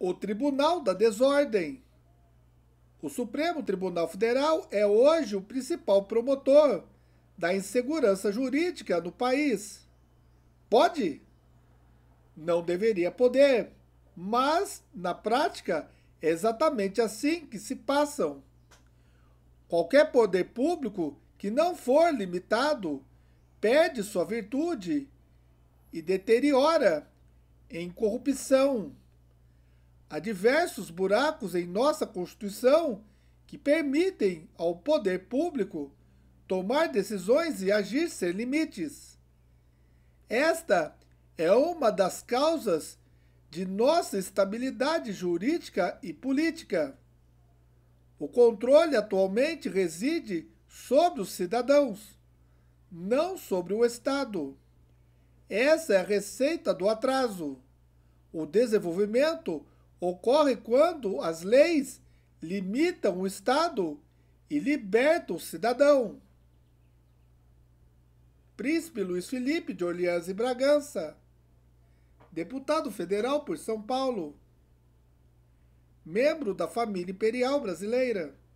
O Tribunal da Desordem. O Supremo Tribunal Federal é hoje o principal promotor da insegurança jurídica no país. Pode? Não deveria poder, mas, na prática, é exatamente assim que se passam. Qualquer poder público que não for limitado perde sua virtude e deteriora em corrupção. Há diversos buracos em nossa Constituição que permitem ao poder público tomar decisões e agir sem limites. Esta é uma das causas de nossa estabilidade jurídica e política. O controle atualmente reside sobre os cidadãos, não sobre o Estado. Essa é a receita do atraso. O desenvolvimento ocorre quando as leis limitam o Estado e libertam o cidadão. Príncipe Luiz Felipe de Orleans e Bragança, deputado federal por São Paulo, membro da família imperial brasileira.